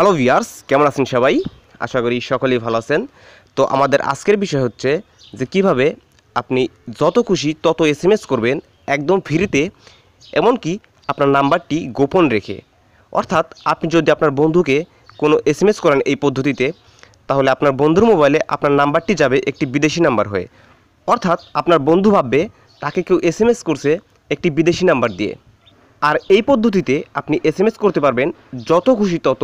hello viewers কেমন আছেন সবাই আশা করি সকলেই ভালো আছেন তো আমাদের আজকের বিষয় হচ্ছে যে কিভাবে আপনি যত খুশি তত এসএমএস করবেন একদম ফ্রিতে এমনকি আপনার নাম্বারটি গোপন রেখে অর্থাৎ আপনি যদি আপনার বন্ধুকে কোনো এসএমএস করেন এই পদ্ধতিতে তাহলে আপনার বন্ধুর মোবাইলে আপনার নাম্বারটি যাবে একটি বিদেশি নাম্বার হয়ে অর্থাৎ আপনার বন্ধু ভাববে তাকে কেউ এসএমএস করছে একটি বিদেশি নাম্বার দিয়ে আর এই পদ্ধতিতে আপনি এসএমএস করতে পারবেন যত খুশি তত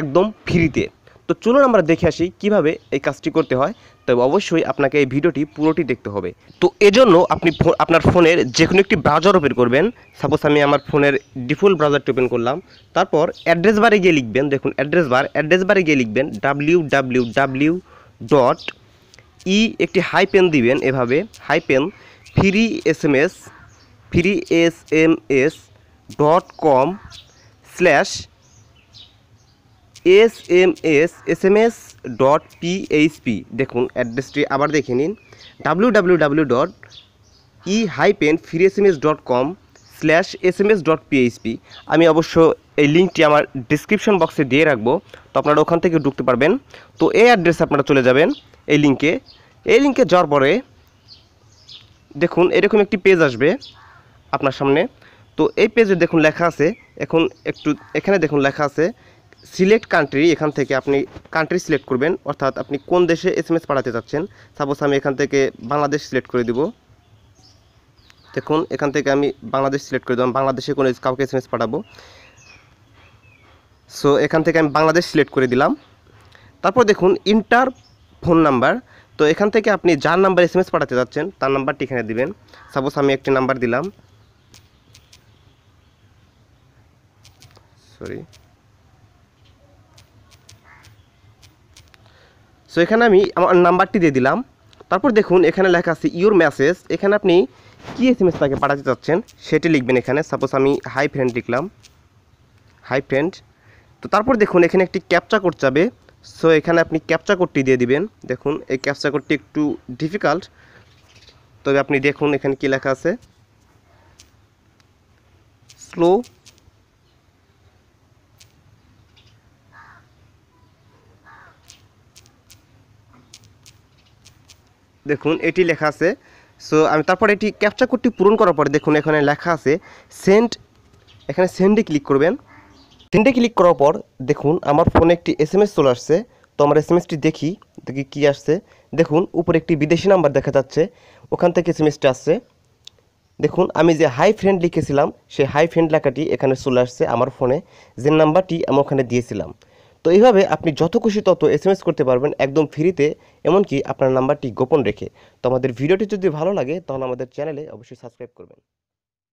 একদম ফ্রিতে তো চলুন আমরা দেখে আসি কিভাবে এই কাজটি করতে হয় তবে অবশ্যই আপনাকে এই ভিডিওটি পুরোটি দেখতে হবে তো এজন্য আপনি আপনার ফোনের যে কোনো একটি ব্রাউজার ওপেন করবেন সাপোজ আমি আমার ফোনের ডিফল্ট ব্রাউজারটি ওপেন করলাম তারপর অ্যাড্রেস বারে গিয়ে লিখবেন দেখুন অ্যাড্রেস বার অ্যাড্রেস বারে গিয়ে লিখবেন W W W dot E একটি হাই পেন দিবেন এভাবে hyphen free S M S free S M S dot com slash S M S S M S dot PHP দেখুন অ্যাড্রেসটি আবার দেখে নিন W W W dot E hyphen free S M S dot com slash S M S dot PHP আমি অবশ্য এই লিঙ্কটি আমার ডিসক্রিপশন বক্সে দিয়ে রাখবো তো আপনারা ওখান থেকে ঢুকতে পারবেন তো এই অ্যাড্রেসে আপনারা চলে যাবেন এই লিঙ্কে এই লিঙ্কে যাওয়ার পরে দেখুন এরকম একটি পেজ আসবে আপনার সামনে তো এই পেজে দেখুন লেখা আছে এখন একটু এখানে দেখুন লেখা আছে সিলেক্ট কান্ট্রি এখান থেকে আপনি কান্ট্রি সিলেক্ট করবেন অর্থাৎ আপনি কোন দেশে এস এম এস পাঠাতে চাচ্ছেন সাপোজ আমি এখান থেকে বাংলাদেশ সিলেক্ট করে দেবো দেখুন এখান থেকে আমি বাংলাদেশ সিলেক্ট করে দেবো বাংলাদেশে কোনো কাউকে এস এম এস পাঠাবো সো এখান থেকে আমি বাংলাদেশ সিলেক্ট করে দিলাম তারপর দেখুন ইন্টার ফোন নাম্বার তো এখান থেকে আপনি যার নাম্বার এস এম এস পাঠাতে চাচ্ছেন তার নাম্বারটি এখানে দিবেন সাপোজ আমি একটি নাম্বার দিলাম সরি সো এখানে আমি আমার নাম্বারটি দিয়ে দিলাম তারপর দেখুন এখানে লেখা আছে ইউর মেসেজ এখানে আপনি কী এস এম এস তাকে পাঠাতে চাচ্ছেন সেটি লিখবেন এখানে সাপোজ আমি হাই ফ্রেন্ড লিখলাম হাই ফ্রেন্ড তো তারপর দেখুন এখানে একটি ক্যাপচা করতে যাবে সো এখানে আপনি ক্যাপচা কোডটি দিয়ে দিবেন দেখুন এই ক্যাপচা কোডটি একটু ডিফিকাল্ট তবে আপনি দেখুন এখানে কি লেখা আছে স্লো দেখুন এটি লেখা আছে সো আমি তারপর এটি ক্যাপচা কোডটি পূরণ করার পরে দেখুন এখানে লেখা আছে সেন্ড এখানে সেন্ডে ক্লিক করবেন সেন্ডে ক্লিক করার পর দেখুন আমার ফোনে একটি এস এম এস চলে আসছে তো আমার এস এম এসটি দেখি দেখি কী আসছে দেখুন উপরে একটি বিদেশি নাম্বার দেখা যাচ্ছে ওখান থেকে এস এম এসটি আসছে দেখুন আমি যে হাই ফ্রেন্ড লিখেছিলাম সেই হাই ফ্রেন্ড লেখাটি এখানে চলে আসছে আমার ফোনে যে নাম্বারটি আমি ওখানে দিয়েছিলাম তো এইভাবে আপনি যত খুশি তত এস এম এস করতে পারবেন একদম ফ্রিতে এমনকি আপনার নাম্বারটি গোপন রেখে তো আমাদের ভিডিওটি যদি ভালো লাগে তাহলে আমাদের চ্যানেলে অবশ্যই সাবস্ক্রাইব করবেন